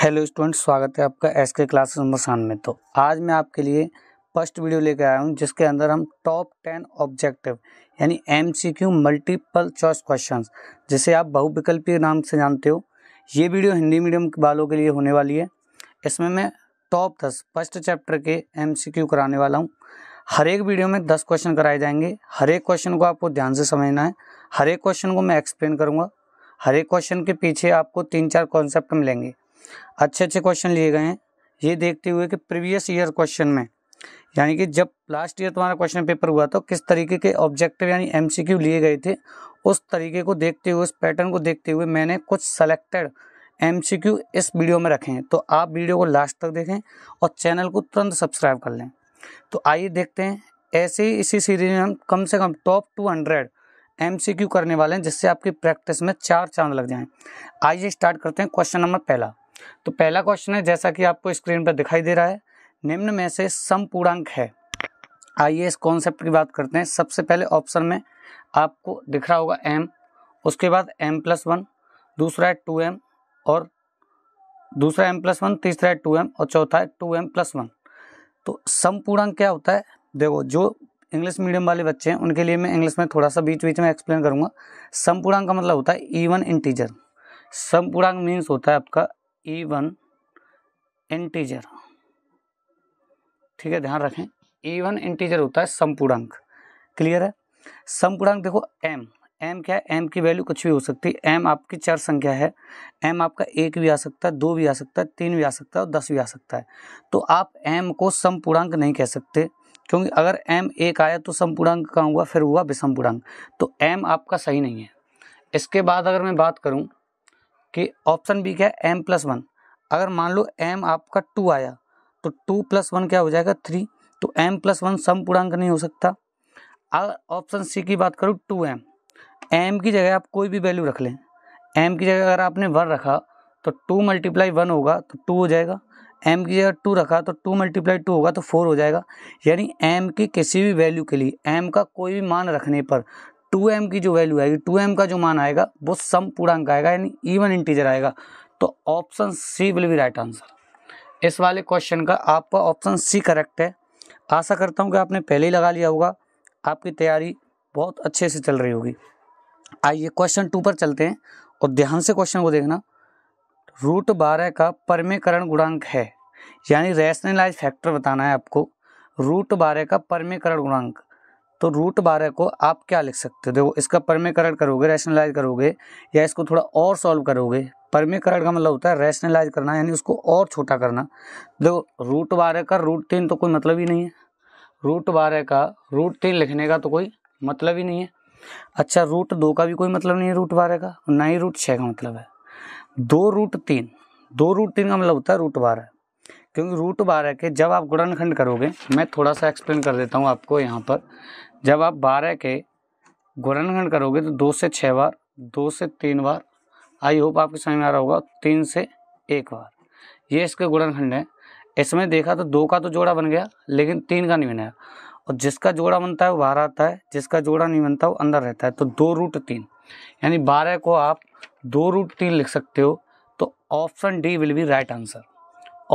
hello student स्वागत है आपका एस के क्लास मुसान में तो आज मैं आपके लिए फर्स्ट वीडियो लेकर आया हूँ जिसके अंदर हम टॉप टेन ऑब्जेक्टिव यानी M C Q multiple choice question जिसे आप बहुविकल्पीय नाम से जानते हो ये वीडियो हिंदी मीडियम के बालों के लिए होने वाली है इसमें मैं टॉप दस फर्स्ट चैप्टर के एम सी क्यू कराने वाला हूँ हर एक वीडियो में दस क्वेश्चन कराए जाएंगे हर एक क्वेश्चन को आपको ध्यान से समझना है हर एक क्वेश्चन को मैं एक्सप्लेन करूँगा हर एक क्वेश्चन के पीछे आपको तीन चार कॉन्सेप्ट मिलेंगे अच्छे अच्छे क्वेश्चन लिए गए हैं ये देखते हुए कि प्रीवियस ईयर क्वेश्चन में यानी कि जब लास्ट ईयर तुम्हारा क्वेश्चन पेपर हुआ तो किस तरीके के ऑब्जेक्टिव यानी एम लिए गए थे उस तरीके को देखते हुए उस पैटर्न को देखते हुए मैंने कुछ सेलेक्टेड एम इस वीडियो में रखे हैं तो आप वीडियो को लास्ट तक देखें और चैनल को तुरंत सब्सक्राइब कर लें तो आइए देखते हैं ऐसे ही इसी सीरीज में हम कम से कम टॉप टू हंड्रेड एम करने वाले हैं जिससे आपकी प्रैक्टिस में चार चांद लग जाएं आइए स्टार्ट करते हैं क्वेश्चन नंबर पहला तो पहला क्वेश्चन है जैसा कि आपको स्क्रीन पर दिखाई दे रहा है निम्न में से सम पूर्णांक है आइए इस कॉन्सेप्ट की बात करते हैं सबसे पहले ऑप्शन में आपको दिख रहा होगा एम उसके बाद एम प्लस वन दूसरा है टू एम और दूसरा एम प्लस वन तीसरा है टू एम और चौथा है टू एम प्लस वन तो सम पूर्णांक क्या होता है देखो जो इंग्लिश मीडियम वाले बच्चे हैं उनके लिए मैं इंग्लिश में थोड़ा सा बीच बीच में एक्सप्लेन करूँगा सम पूर्णांक का मतलब होता है ईवन इंटीजर सम पूर्णांक मीन्स होता है आपका इवन e इंटीजर ठीक है ध्यान रखें इवन e इंटीजर होता है संपूर्णांक क्लियर है संपूर्णांक देखो एम एम क्या है एम की वैल्यू कुछ भी हो सकती है एम आपकी चार संख्या है एम आपका एक भी आ सकता है दो भी आ सकता है तीन भी आ सकता है और दस भी आ सकता है तो आप एम को संपूर्णांक नहीं कह सकते क्योंकि अगर एम एक आया तो संपूर्णांक कहाँ हुआ फिर हुआ विषमपूर्णांक तो एम आपका सही नहीं है इसके बाद अगर मैं बात करूँ कि ऑप्शन बी क्या है एम प्लस वन अगर मान लो एम आपका टू आया तो टू प्लस वन क्या हो जाएगा थ्री तो एम प्लस वन सम पूर्णांक नहीं हो सकता अगर ऑप्शन सी की बात करूँ टू एम एम की जगह आप कोई भी वैल्यू रख लें एम की जगह अगर आपने वन रखा तो टू मल्टीप्लाई वन होगा तो टू हो जाएगा एम की जगह टू रखा तो टू मल्टीप्लाई टू होगा तो फोर हो जाएगा यानी एम की किसी भी वैल्यू के लिए एम का कोई भी मान रखने पर टू एम की जो वैल्यू आएगी टू एम का जो मान आएगा वो सम पूर्णांक आएगा यानी इवन इंटीजर आएगा तो option C will be right answer इस वाले क्वेश्चन का आपका ऑप्शन सी करेक्ट है आशा करता हूँ कि आपने पहले ही लगा लिया होगा आपकी तैयारी बहुत अच्छे से चल रही होगी आइए क्वेश्चन टू पर चलते हैं और ध्यान से क्वेश्चन को देखना रूट बारह का परमेकरण गुणांक है यानी रैशनलाइज फैक्टर बताना है आपको रूट बारह का परमेकरण गुणांक तो रूट बारह को आप क्या लिख सकते हो देखो इसका परमेकरण करोगे रैशनलाइज करोगे या इसको थोड़ा और सॉल्व करोगे परमेकरण का मतलब होता है रैशनलाइज करना यानी उसको और छोटा करना देखो रूट बारह का रूट तीन तो कोई मतलब ही नहीं है रूट बारह का रूट तीन लिखने का तो कोई मतलब ही नहीं है अच्छा रूट दो का भी कोई मतलब नहीं है रूट बारह का ना ही रूट छः का मतलब है दो रूट तीन दो रूट तीन का मतलब होता है रूट बारह क्योंकि रूट बारह के जब आप गुणनखंड करोगे मैं थोड़ा सा एक्सप्लेन कर देता हूँ आपको यहाँ पर जब आप बारह के गुणनखंड करोगे तो दो से छः बार दो से तीन बार आई होप आपके समझ में आ रहा होगा तीन से एक बार ये इसके गुणनखंड है इसमें देखा तो दो का तो जोड़ा बन गया लेकिन तीन का नहीं बनाया और जिसका जोड़ा बनता है वो बाहर आता है जिसका जोड़ा नहीं बनता वो अंदर रहता है तो दो रूट तीन यानी बारह को आप दो रूट तीन लिख सकते हो तो option D will be right answer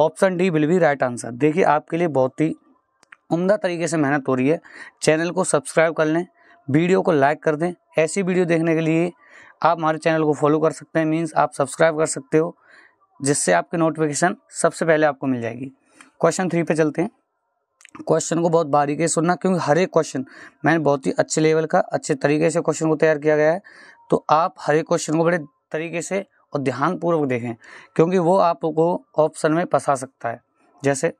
option D will be right answer देखिए आपके लिए बहुत ही उम्दा तरीके से मेहनत हो रही है चैनल को सब्सक्राइब कर लें वीडियो को लाइक कर दें ऐसी वीडियो देखने के लिए आप हमारे चैनल को फॉलो कर सकते हैं मीन्स आप सब्सक्राइब कर सकते हो जिससे आपके नोटिफिकेशन सबसे पहले आपको मिल जाएगी क्वेश्चन थ्री पे चलते हैं क्वेश्चन को बहुत बारीकी से सुनना क्योंकि हर एक क्वेश्चन मैंने बहुत ही अच्छे लेवल का अच्छे तरीके से क्वेश्चन को तैयार किया गया है तो आप हर एक क्वेश्चन को बड़े तरीके से और ध्यानपूर्वक देखें क्योंकि वो आपको ऑप्शन में फंसा सकता है जैसे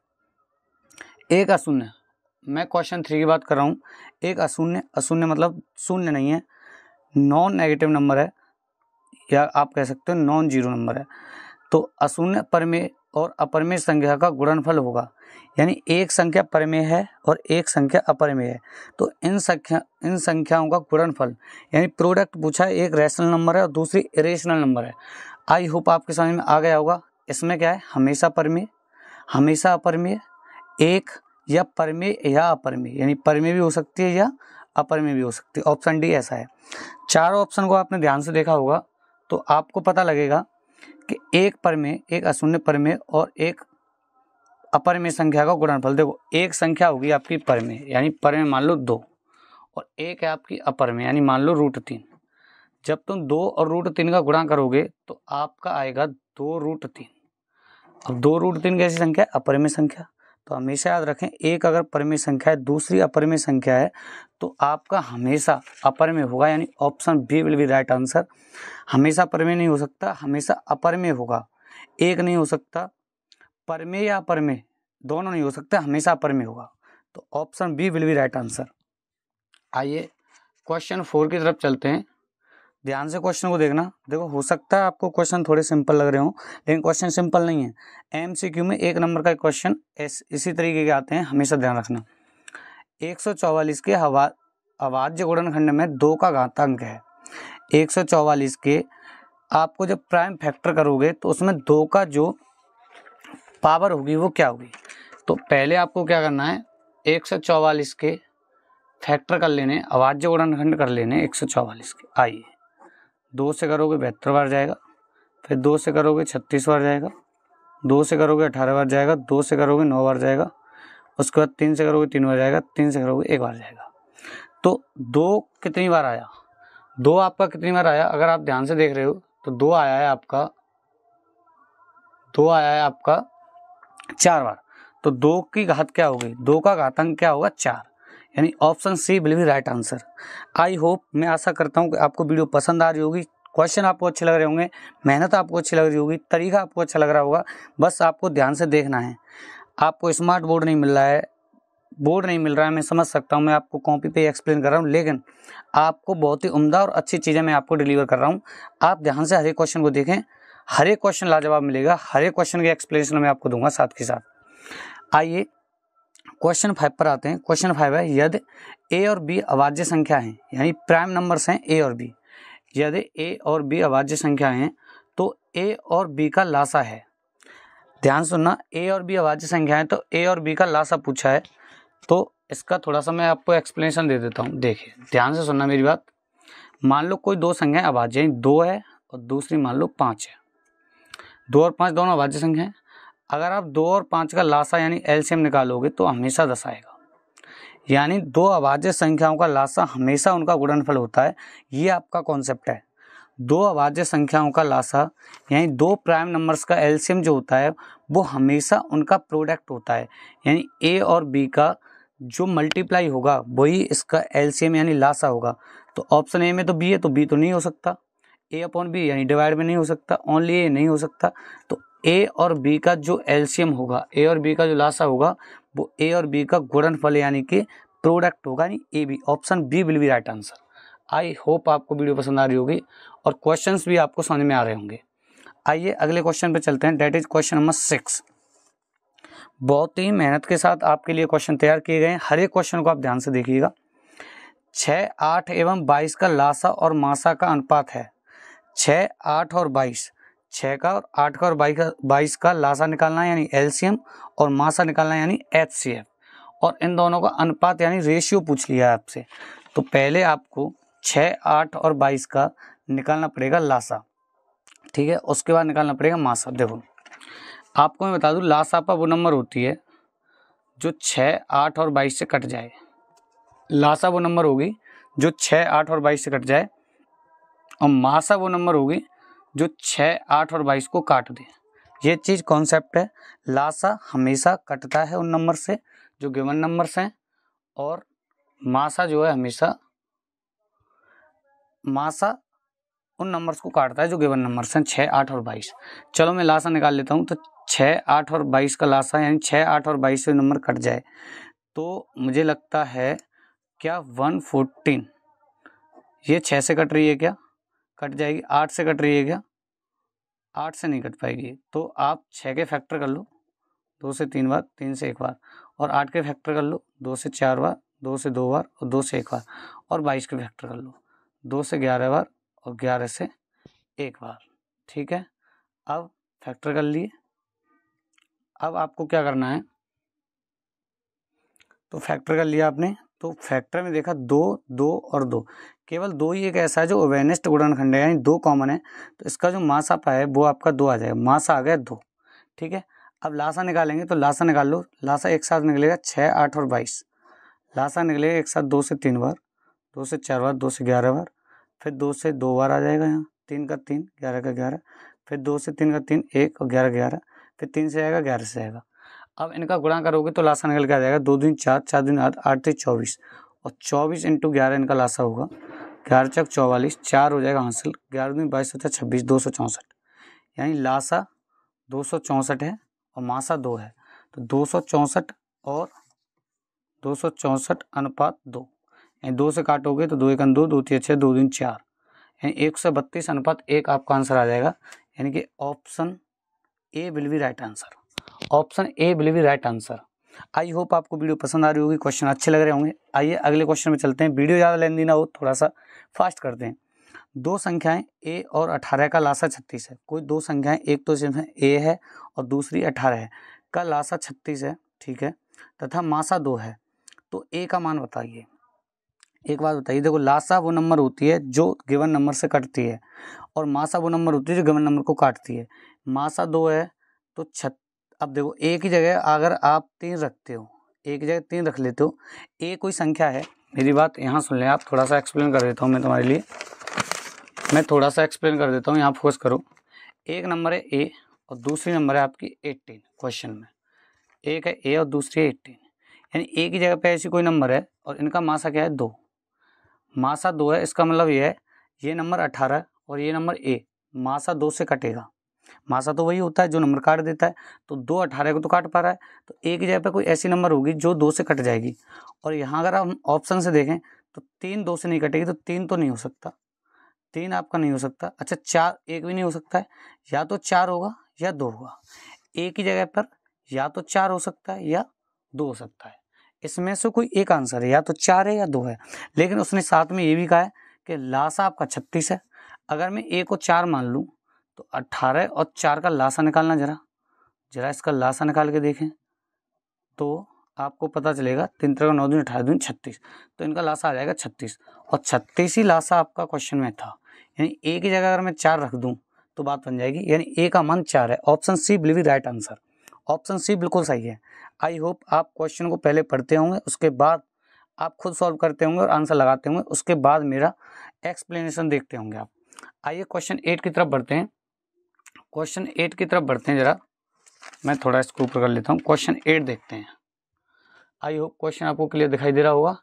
एक का शून्य मैं क्वेश्चन थ्री की बात कर रहा हूँ एक अशून्य अशून्य मतलब शून्य नहीं है नॉन नेगेटिव नंबर है या आप कह सकते हो नॉन जीरो नंबर है तो अशून्य परमे और अपरमेय संख्या का गुणनफल होगा यानी एक संख्या परमेय है और एक संख्या अपरमेय है तो इन संख्या इन संख्याओं का गुणनफल यानी प्रोडक्ट पूछा है एक रैशनल नंबर है और दूसरी इरेशनल नंबर है आई होप आपके समझ में आ गया होगा इसमें क्या है हमेशा परमेय हमेशा अपरमेय एक या परमे या अपरमे यानी परमे भी हो सकती है या अपर में भी हो सकती है ऑप्शन डी ऐसा है चारों ऑप्शन को आपने ध्यान से देखा होगा तो आपको पता लगेगा कि एक पर में एक अशून्य पर में और एक अपर में संख्या का गुणनफल देखो एक संख्या होगी आपकी पर में यानी पर में मान लो दो और एक है आपकी अपर में यानी मान लो रूट तीन जब तुम दो और रूट तीन का गुणा करोगे तो आपका आएगा दो रूट तीन अब दो रूट तीन कैसी संख्या अपर में संख्या तो हमेशा याद रखें एक अगर परिमेय संख्या है दूसरी अपरिमेय संख्या है तो आपका हमेशा में होगा यानी option B will be right answer हमेशा परमे नहीं हो सकता हमेशा में होगा एक नहीं हो सकता परमेय या अपरमेय दोनों नहीं हो सकता हमेशा अपरमेय होगा तो option B will be right answer आइए क्वेश्चन फोर की तरफ चलते हैं ध्यान से क्वेश्चन को देखना देखो हो सकता है आपको क्वेश्चन थोड़े सिंपल लग रहे हो लेकिन क्वेश्चन सिंपल नहीं है एम सी क्यू में एक नंबर का क्वेश्चन इसी तरीके के आते हैं हमेशा ध्यान रखना एक सौ चौवालीस के हवा अवाज्य गुणनखंड में दो का घातांक है एक सौ चौवालीस के आपको जब प्राइम फैक्टर करोगे तो उसमें दो का जो पावर होगी वो क्या होगी तो पहले आपको क्या करना है एक सौ चौवालीस के फैक्टर कर लेने अवाज्य गुणनखंड कर लेने एक सौ चौवालीस के आइए दो से करोगे बहत्तर बार जाएगा फिर दो से करोगे छत्तीस बार जाएगा दो से करोगे अठारह बार जाएगा दो से करोगे नौ बार जाएगा उसके बाद तीन से करोगे तीन बार जाएगा तीन से करोगे एक बार जाएगा तो दो कितनी बार आया दो आपका कितनी बार आया अगर आप ध्यान से देख रहे हो तो दो आया है आपका दो आया है आपका चार बार तो दो की घात क्या होगी दो का घातांक क्या होगा चार यानी option C will be right answer I hope मैं आशा करता हूँ कि आपको वीडियो पसंद आ रही होगी क्वेश्चन आपको अच्छे लग रहे होंगे मेहनत आपको अच्छी लग रही होगी तरीका आपको अच्छा लग रहा होगा बस आपको ध्यान से देखना है आपको स्मार्ट बोर्ड नहीं मिल रहा है बोर्ड नहीं मिल रहा है मैं समझ सकता हूँ मैं आपको कॉपी पे एक्सप्लेन कर रहा हूँ लेकिन आपको बहुत ही उम्दा और अच्छी चीज़ें मैं आपको डिलीवर कर रहा हूँ आप ध्यान से हर एक क्वेश्चन को देखें हर एक क्वेश्चन लाजवाब मिलेगा हर एक क्वेश्चन के एक्सप्लेनेशन मैं आपको दूंगा साथ के साथ आइए क्वेश्चन फाइव पर आते हैं क्वेश्चन फाइव है यदि ए और बी अवाज्य संख्या हैं यानी प्राइम नंबर्स हैं ए और बी यदि ए और बी अवाज्य संख्या हैं तो ए और बी का लासा है ध्यान सुनना ए और बी अवाज्य संख्या है तो ए और बी का लासा पूछा है तो इसका थोड़ा सा मैं आपको एक्सप्लेनेशन दे देता हूँ देखिए ध्यान से सुनना मेरी बात मान लो कोई दो संख्याएं अवाज्य दो है और दूसरी मान लो पाँच है दो और पाँच दोनों अवाज्य संख्या है अगर आप दो और पाँच का लासा यानी एलसीएम निकालोगे तो हमेशा दस आएगा यानी दो अभाज्य संख्याओं का लासा हमेशा उनका गुणनफल होता है ये आपका कॉन्सेप्ट है दो अभाज्य संख्याओं का लासा यानी दो प्राइम नंबर्स का एलसीएम जो होता है वो हमेशा उनका प्रोडक्ट होता है यानी ए और बी का जो मल्टीप्लाई होगा वही इसका एलसीएम यानी लासा होगा तो ऑप्शन ए में तो बी है तो बी तो नहीं हो सकता ए अपॉन बी यानी डिवाइड में नहीं हो सकता ओनली ए नहीं हो सकता तो ए और बी का जो एल्शियम होगा ए और बी का जो लाशा होगा वो ए और बी का गुणनफल यानी कि प्रोडक्ट होगा यानी A B option B will be right answer I hope आपको वीडियो पसंद आ रही होगी और क्वेश्चन भी आपको समझ में आ रहे होंगे आइए अगले क्वेश्चन पर चलते हैं that is question number six बहुत ही मेहनत के साथ आपके लिए क्वेश्चन तैयार किए गए हैं हर एक क्वेश्चन को आप ध्यान से देखिएगा छः आठ एवं बाईस का लासा और मासा का अनुपात है छः आठ और बाईस छः का और आठ का और बाईस का बाईस का लासा निकालना है यानी एलसीएम और मासा निकालना है यानी एच और इन दोनों का अनुपात यानी रेशियो पूछ लिया है आपसे तो पहले आपको छः आठ और बाईस का निकालना पड़ेगा लासा ठीक है उसके बाद निकालना पड़ेगा मासा देखो आपको मैं बता दूँ लासा पर वो नंबर होती है जो छः आठ और बाईस से कट जाए लासा वो नंबर होगी जो छः आठ और बाईस से कट जाए और मासा वो नंबर होगी जो छः आठ और बाईस को काट दें ये चीज़ कॉन्सेप्ट है लासा हमेशा कटता है उन नंबर से जो गिवन नंबर्स हैं और मासा जो है हमेशा मासा उन नंबर्स को काटता है जो गिवन नंबर्स हैं छः आठ और बाईस चलो मैं लासा निकाल लेता हूँ तो छः आठ और बाईस का लासा यानी छः आठ और बाईस से नंबर कट जाए तो मुझे लगता है क्या वन फोर्टीन ये छः से कट रही है क्या कट जाएगी आठ से कट रही है क्या आठ से नहीं कट पाएगी तो आप छः के फैक्टर कर लो दो से तीन बार तीन से एक बार और आठ के फैक्टर कर लो दो से चार बार दो से दो बार और दो से एक बार और बाईस के फैक्टर कर लो दो से ग्यारह बार और ग्यारह से एक बार ठीक है अब फैक्टर कर लिए अब आपको क्या करना है तो फैक्टर कर लिया आपने तो फैक्टर में देखा दो दो और दो केवल दो ही एक ऐसा है जो अवेनेस्ट उड़नखंड है यानी दो कॉमन है तो इसका जो मासा पा है वो आपका दो आ जाएगा मासा आ गया दो ठीक है अब लासा निकालेंगे तो लासा निकाल लो लासा एक साथ निकलेगा छः आठ और बाईस लासा निकलेगा एक साथ दो से तीन बार दो से चार बार दो से ग्यारह बार फिर दो से दो बार आ जाएगा यहाँ तीन का तीन ग्यारह का ग्यारह फिर दो से तीन का तीन एक और ग्यारह ग्यारह फिर तीन से आएगा ग्यारह से आएगा अब इनका गुणा करोगे तो लासा निकल के आ जाएगा दो दिन चार चार दिन आठ आठ से चौबीस और चौबीस इंटू ग्यारह इनका लासा होगा ग्यारह चौक चौवालीस चार हो जाएगा हासिल ग्यारह दूनी बाईस सत्तर छब्बीस दो सौ चौंसठ यानी लासा दो सौ चौंसठ है और मासा दो है तो दो सौ चौंसठ और दो सौ चौंसठ अनुपात दो यानी दो से काटोगे तो दो एक दो दो तीन छः दो दिन चार यानी एक सौ बत्तीस अनुपात एक आपका आंसर आ जाएगा यानी कि option A will be right answer option A will be right answer I hope आपको वीडियो पसंद आ रही होगी क्वेश्चन अच्छे लग रहे होंगे आइए अगले क्वेश्चन में चलते हैं वीडियो ज़्यादा लेंदी ना हो थोड़ा सा फास्ट करते हैं दो संख्याएं ए और अठारह का लासा छत्तीस है कोई दो संख्याएं एक तो सिर्फ ए है और दूसरी अठारह है का लासा छत्तीस है ठीक है तथा मासा दो है तो ए का मान बताइए एक बात बताइए देखो लासा वो नंबर होती है जो गिवन नंबर से कटती है और मासा वो नंबर होती है जो गिवन नंबर को काटती है मासा दो है तो छत अब देखो एक ही जगह अगर आप तीन रखते हो एक जगह तीन रख लेते हो ए कोई संख्या है मेरी बात यहाँ सुन लें आप थोड़ा सा एक्सप्लेन कर देता हूँ मैं तुम्हारे लिए मैं थोड़ा सा एक्सप्लेन कर देता हूँ यहाँ फोकस करो एक नंबर है ए और दूसरी नंबर है आपकी एट्टीन क्वेश्चन में एक है ए और दूसरी है एट्टीन यानी एक ही जगह पे ऐसी कोई नंबर है और इनका मासा क्या है दो मासा दो है इसका मतलब ये है ये नंबर अठारह और ये नंबर ए मासा दो से कटेगा मासा तो वही होता है जो नंबर काट देता है तो दो अठारह को तो काट पा रहा है तो एक जगह पर कोई ऐसी नंबर होगी जो दो से कट जाएगी और यहाँ अगर हम ऑप्शन से देखें तो तीन दो से नहीं कटेगी तो तीन तो नहीं हो सकता तीन आपका नहीं हो सकता अच्छा चार एक भी नहीं हो सकता है या तो चार होगा या दो होगा एक ही जगह पर या तो चार हो सकता है या दो हो सकता है इसमें से कोई एक आंसर है या तो चार है या दो है लेकिन उसने साथ में ये भी कहा है कि लाशा आपका छत्तीस है अगर मैं एक को चार मान लूँ तो अट्ठारह और चार का लासा निकालना ज़रा ज़रा इसका लासा निकाल के देखें तो आपको पता चलेगा तीन तरह नौ दिन अठारह दिन छत्तीस तो इनका लाशा आ जाएगा छत्तीस और छत्तीस ही लाशा आपका क्वेश्चन में था यानी एक ही जगह अगर मैं चार रख दूँ तो बात बन जाएगी यानी ए का मन चार है option C will be right answer option C बिल्कुल सही है आई होप आप क्वेश्चन को पहले पढ़ते होंगे उसके बाद आप खुद सॉल्व करते होंगे और आंसर लगाते होंगे उसके बाद मेरा एक्सप्लेनेशन देखते होंगे आप आइए क्वेश्चन एट की तरफ बढ़ते हैं क्वेश्चन एट की तरफ बढ़ते हैं जरा मैं थोड़ा इसको ऊपर कर लेता हूँ क्वेश्चन एट देखते हैं आई होप क्वेश्चन आपको क्लियर दिखाई दे रहा होगा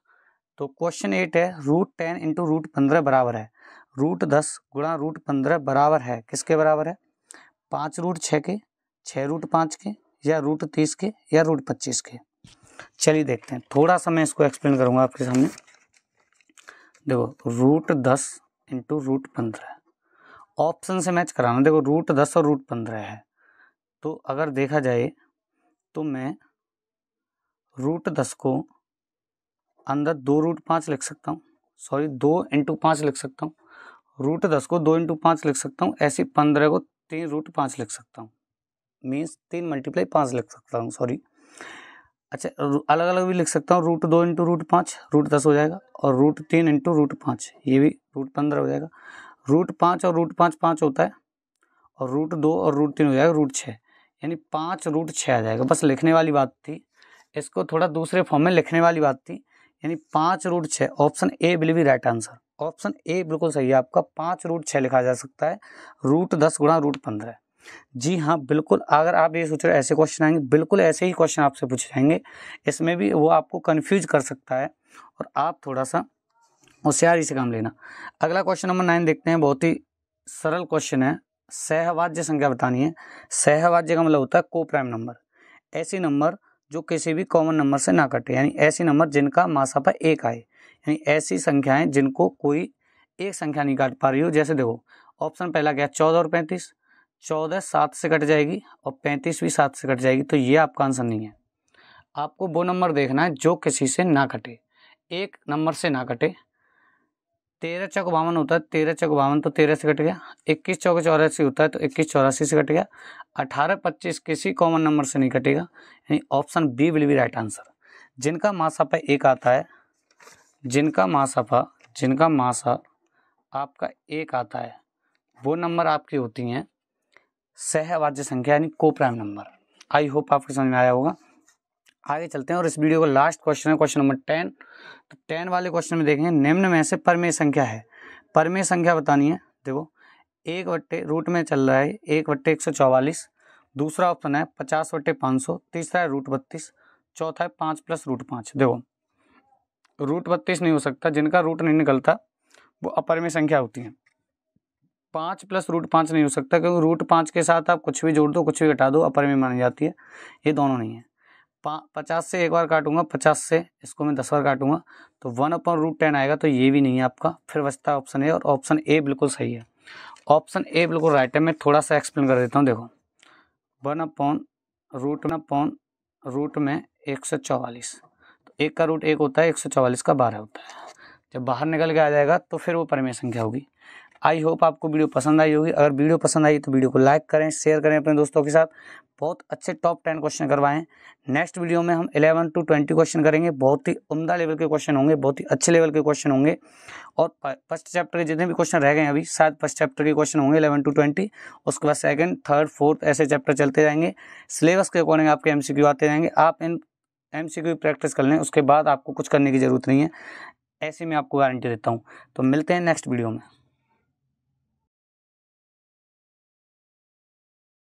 तो क्वेश्चन एट है रूट टेन इंटू रूट पंद्रह बराबर है रूट दस गुणा रूट पंद्रह बराबर है किसके बराबर है पाँच रूट छः के छः रूट पाँच के या रूट तीस के या रूट पच्चीस के चलिए देखते हैं थोड़ा सा मैं इसको एक्सप्लेन करूँगा आपके सामने देखो रूट दस इंटू रूट पंद्रह ऑप्शन से मैच कराना देखो रूट दस और रूट पंद्रह है तो अगर देखा जाए तो मैं रूट दस को अंदर दो रूट पाँच लिख सकता हूँ सॉरी दो इंटू पाँच लिख सकता हूँ रूट दस को दो इंटू पाँच लिख सकता हूँ ऐसे पंद्रह को तीन रूट पाँच लिख सकता हूँ मीन्स तीन मल्टीप्लाई पाँच लिख सकता हूँ सॉरी अच्छा अलग अलग भी लिख सकता हूँ रूट दो इंटू रूट पाँच रूट दस हो जाएगा और रूट तीन इंटू रूट पाँच ये भी रूट पंद्रह हो जाएगा रूट पाँच और रूट पाँच पाँच होता है और रूट दो और रूट तीन हो जाएगा रूट छः यानी पाँच रूट छः आ जाएगा बस लिखने वाली बात थी इसको थोड़ा दूसरे फॉर्म में लिखने वाली बात थी यानी पाँच रूट छः option A will be right answer option A बिल्कुल सही है आपका पाँच रूट छः लिखा जा सकता है रूट दस गुणा रूट पंद्रह जी हाँ बिल्कुल अगर आप ये सोच रहे हो ऐसे क्वेश्चन आएंगे बिल्कुल ऐसे ही क्वेश्चन आपसे पूछे जाएंगे इसमें भी वो आपको कन्फ्यूज कर सकता है और आप थोड़ा सा होशियारी से काम लेना अगला क्वेश्चन नंबर नाइन देखते हैं बहुत ही सरल क्वेश्चन है सहवाज्य संख्या बतानी है सहवाज्य का मतलब होता है को प्राइम नंबर ऐसी नंबर जो किसी भी कॉमन नंबर से ना कटे यानी ऐसी नंबर जिनका मासा पर एक आए यानी ऐसी संख्याएं जिनको कोई एक संख्या नहीं काट पा रही हो जैसे देखो ऑप्शन पहला क्या है चौदह और पैंतीस चौदह सात से कट जाएगी और पैंतीस भी सात से कट जाएगी तो ये आपका आंसर नहीं है आपको वो नंबर देखना है जो किसी से ना कटे एक नंबर से ना कटे तेरह चौक बावन होता है तेरह चौक बावन तो तेरह से कट गया इक्कीस चौक चौरासी होता है तो इक्कीस चौरासी से कट गया अठारह पच्चीस किसी कॉमन नंबर से नहीं कटेगा यानी option B will be right answer जिनका महासाफा एक आता है जिनका महासाफा जिनका मासा आपका एक आता है वो नंबर आपकी होती हैं सहवाज्य संख्या यानी को प्राइम नंबर आई होप आपके समझ में आया होगा आगे चलते हैं और इस वीडियो का लास्ट क्वेश्चन है क्वेश्चन नंबर टेन तो टेन वाले क्वेश्चन में देखेंगे निम्न में से परमेय संख्या है परमेय संख्या बतानी है देखो एक वट्टे रूट में चल रहा है एक वट्टे एक सौ चौवालीस दूसरा ऑप्शन है पचास वट्टे पाँच सौ तीसरा है रूट बत्तीस चौथा है पाँच प्लस रूट पाँच देखो रूट बत्तीस नहीं हो सकता जिनका रूट नहीं निकलता वो अपर में संख्या होती है पाँच प्लस रूट पाँच नहीं हो सकता क्योंकि रूट पाँच के साथ आप कुछ भी जोड़ दो कुछ भी घटा दो अपर में मानी जाती है ये दोनों नहीं है पचास से एक बार काटूंगा पचास से इसको मैं दस बार काटूंगा तो वन अपन रूट टेन आएगा तो ये भी नहीं है आपका फिर बचता है ऑप्शन ए और ऑप्शन ए बिल्कुल सही है ऑप्शन ए बिल्कुल राइट है मैं थोड़ा सा एक्सप्लेन कर देता हूँ देखो one upon root one upon root में एक सौ चौवालीस तो एक का रूट एक होता है एक सौ चौवालीस का बारह होता है जब बाहर निकल के आ जाएगा तो फिर वो परमेय संख्या होगी आई होप आपको वीडियो पसंद आई होगी अगर वीडियो पसंद आई तो वीडियो को लाइक करें शेयर करें अपने दोस्तों के साथ बहुत अच्छे टॉप टेन क्वेश्चन करवाएं नेक्स्ट वीडियो में हम इलेवन टू ट्वेंटी क्वेश्चन करेंगे बहुत ही उमदा लेवल के क्वेश्चन होंगे बहुत ही अच्छे लेवल के क्वेश्चन होंगे और फर्स्ट चैप्टर के जितने भी क्वेश्चन रह गए अभी शायद फर्स्ट चैप्टर के क्वेश्चन होंगे इलेवन टू ट्वेंटी उसके बाद सेकेंड थर्ड फोर्थ ऐसे चैप्टर चलते जाएंगे सिलेबस के अकॉर्डिंग आपके एम आते रहेंगे आप इन एम प्रैक्टिस कर लें उसके बाद आपको कुछ करने की ज़रूरत नहीं है ऐसे में आपको गारंटी देता हूँ तो मिलते हैं नेक्स्ट वीडियो में